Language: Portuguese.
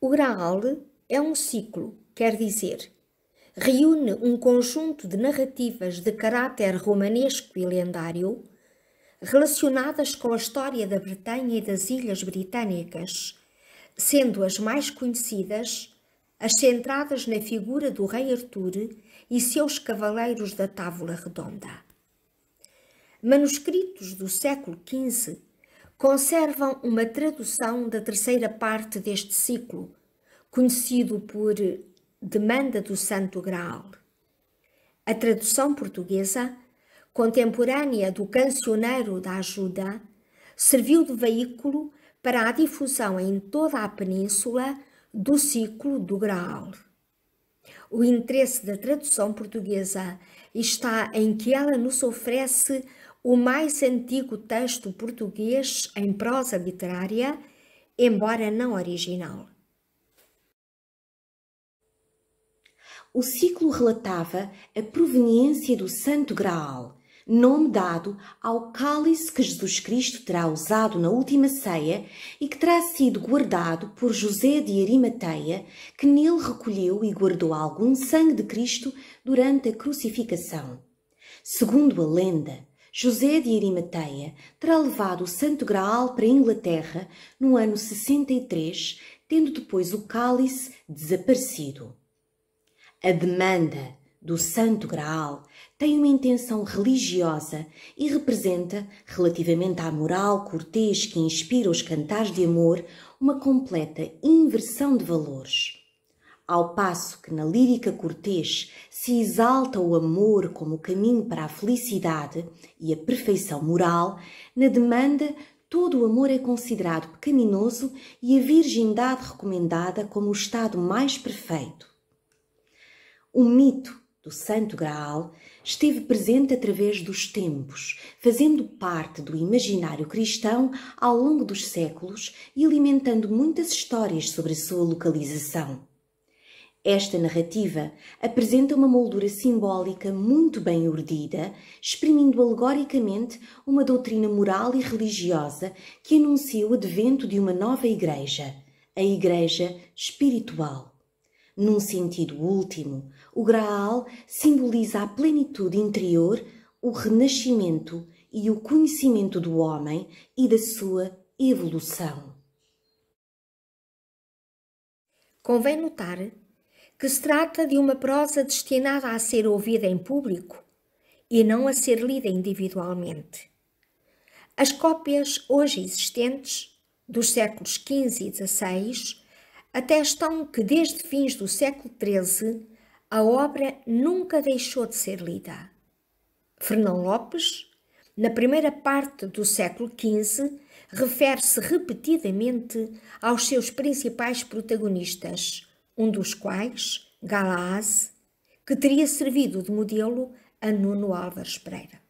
O Graal é um ciclo, quer dizer, reúne um conjunto de narrativas de caráter romanesco e lendário relacionadas com a história da Bretanha e das Ilhas Britânicas, sendo as mais conhecidas as centradas na figura do rei Artur e seus cavaleiros da Távola Redonda. Manuscritos do século XV conservam uma tradução da terceira parte deste ciclo, conhecido por Demanda do Santo Graal. A tradução portuguesa, contemporânea do Cancioneiro da Ajuda, serviu de veículo para a difusão em toda a península do ciclo do Graal. O interesse da tradução portuguesa está em que ela nos oferece o mais antigo texto português em prosa literária, embora não original. O ciclo relatava a proveniência do Santo Graal, nome dado ao cálice que Jesus Cristo terá usado na última ceia e que terá sido guardado por José de Arimateia, que nele recolheu e guardou algum sangue de Cristo durante a crucificação. Segundo a lenda, José de Arimateia terá levado o Santo Graal para a Inglaterra no ano 63, tendo depois o cálice desaparecido. A demanda do Santo Graal tem uma intenção religiosa e representa, relativamente à moral cortês que inspira os cantares de amor, uma completa inversão de valores ao passo que na lírica cortês se exalta o amor como caminho para a felicidade e a perfeição moral, na demanda todo o amor é considerado pecaminoso e a virgindade recomendada como o estado mais perfeito. O mito do Santo Graal esteve presente através dos tempos, fazendo parte do imaginário cristão ao longo dos séculos e alimentando muitas histórias sobre a sua localização. Esta narrativa apresenta uma moldura simbólica muito bem urdida, exprimindo alegoricamente uma doutrina moral e religiosa que anuncia o advento de uma nova Igreja, a Igreja Espiritual. Num sentido último, o Graal simboliza a plenitude interior, o renascimento e o conhecimento do homem e da sua evolução. Convém notar que se trata de uma prosa destinada a ser ouvida em público e não a ser lida individualmente. As cópias hoje existentes, dos séculos XV e XVI, atestam que desde fins do século XIII a obra nunca deixou de ser lida. Fernão Lopes, na primeira parte do século XV, refere-se repetidamente aos seus principais protagonistas, um dos quais, Galaz, que teria servido de modelo a Nuno Álvares Pereira.